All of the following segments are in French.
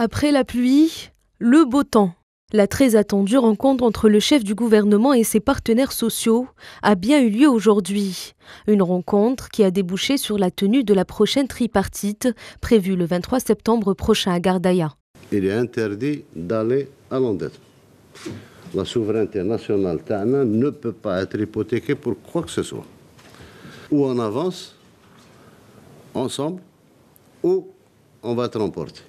Après la pluie, le beau temps. La très attendue rencontre entre le chef du gouvernement et ses partenaires sociaux a bien eu lieu aujourd'hui. Une rencontre qui a débouché sur la tenue de la prochaine tripartite prévue le 23 septembre prochain à Gardaïa. Il est interdit d'aller à l'endettement. La souveraineté nationale Tana ne peut pas être hypothéquée pour quoi que ce soit. Ou on avance ensemble, ou on va être emporté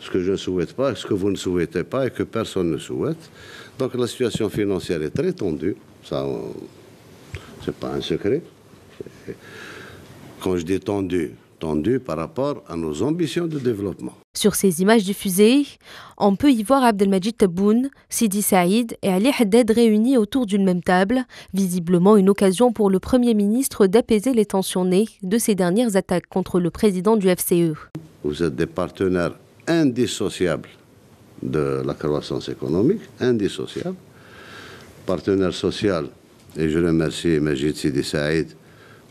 ce que je ne souhaite pas, ce que vous ne souhaitez pas et que personne ne souhaite. Donc la situation financière est très tendue, ça, c'est pas un secret. Quand je dis tendue, tendue par rapport à nos ambitions de développement. Sur ces images diffusées, on peut y voir Abdelmajid Taboun, Sidi Saïd et Ali Haddad réunis autour d'une même table, visiblement une occasion pour le Premier ministre d'apaiser les tensions nées de ces dernières attaques contre le président du FCE. Vous êtes des partenaires indissociable de la croissance économique, indissociable. Partenaire social, et je remercie Majid Sidi Saïd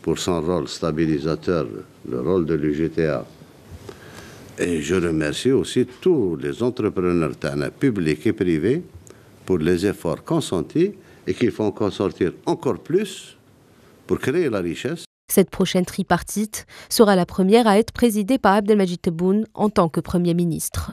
pour son rôle stabilisateur, le rôle de l'UGTA. Et je remercie aussi tous les entrepreneurs publics et privés pour les efforts consentis et qui font consortir encore plus pour créer la richesse. Cette prochaine tripartite sera la première à être présidée par Abdelmajid Tebboune en tant que Premier ministre.